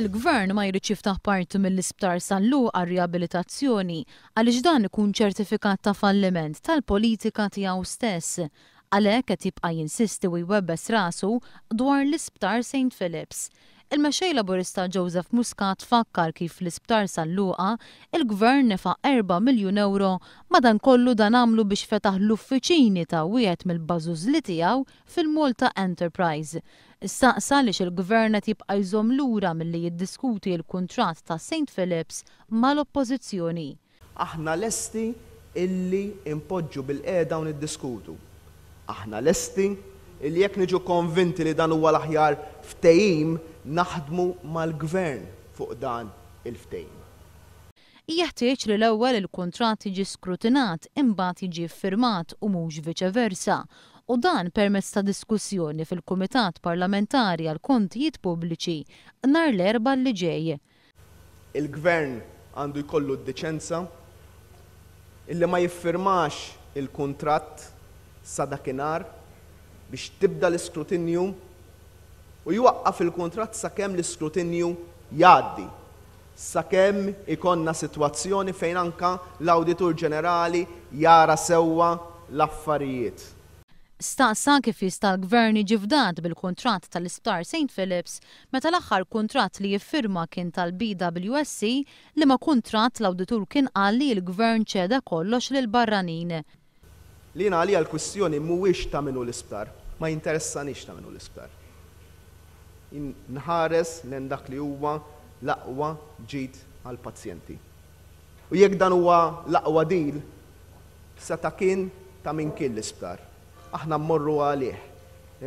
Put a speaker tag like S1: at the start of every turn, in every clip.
S1: Il-gvern ma jrid jiftaħ parti mill-isptar sallu għal riabilitazzjoni għaliex dan ikun ċertifikat ta' falliment tal-politika tiegħu stess għalhekk qed jibqa' jinsisti u jwebbes rasu dwar l-isptar St. Philips Il-mexej laburista Joseph Muscat fakkar kif l-isptar sal-luqa il-gvern nefa' 4 miljun euro madan kollu dan għamlu biex fetaħ l-uffiċini ta' wieħed mill-bażuż li tiegħu fil molta Enterprise. Issaqsa li il-gvern qed jibqa' jżomm lura milli jiddiskuti l-kuntratt ta' St. Philips mal-oppożizzjoni.
S2: Aħna lesti illi impoġġu bil-qeda u niddiskutu. Aħna lesti li jekk niġu konvinti li dan huwa l-aħjar ftehim naħdmu mal-gvern fuq dan il
S1: Jeħtieġ li l-ewwel il-kuntratt jiġi skrutinat imbagħad jiġi ffirmat u mhux viċeversa u dan permezz ta' diskussjoni fil-Kumitat Parlamentari għal Kontijiet Pubbliċi nhar l-erba' li ġej.
S2: Il-Gvern għandu jkollu d-deċenza illi ma jiffirmax il-kuntratt sa dakinhar biex tibda l-iskrutinju u jwaqqaf il-kontrat sakemm l-iskrutinju jgħaddi. Sakemm ikonna situazzjoni fejn anka l-Awditur Ġenerali jara sewwa l-affarijiet.
S1: Staqsa kif jista' l-gvern ġivdat bil kontrat tal-isptar St. Philips meta l-aħħar kontrat li jiffirma kien tal-BWSC li ma kontrat l-awditur kien qal li l-gvern ċeda kollox lil barranin.
S2: Lina għalija l-kwistjoni mhuwiex ta' minnu l-isptar ma jinteressanix ta' minnu l isper Nħares l dak li huwa l-aqwa ġid għal-pazjenti. U jekk dan huwa l-aqwa dil, ta' kien ta' minn kien l-isptar. Aħna mmorru għalih.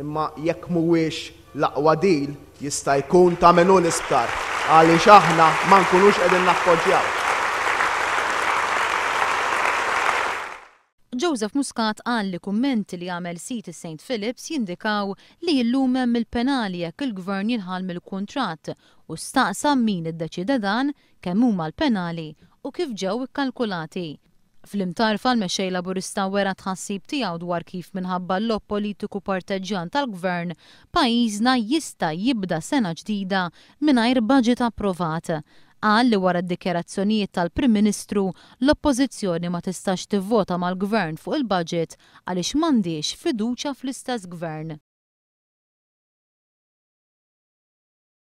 S2: Imma jekk mhuwiex l-aqwa dil jista' jkun ta' minnu l isper għaliex aħna ma nkunux qegħdin nappoġġjaw.
S1: Joseph Muscat għal li kummenti li għamel siti St. Philips jindikaw li illum hemm il-penali jekk il-gvern jinħal mill-kuntratt u staqsa min iddeċida dan kemm huma l-penali u kif ġew ikkalkulati. Fl-imtarfa l mexej laburista wera tħassib tiegħu dwar kif minħabba l-lob politiku parteġjan tal-gvern pajjiżna jista' jibda sena ġdida mingħajr budget approvat. Għal li wara d-dikjerazzjonijiet tal-Prim Ministru l-Oppożizzjoni ma tistax tivvota mal-Gvern fuq il-budget għaliex m'għandix fiduċa fl-istess Gvern.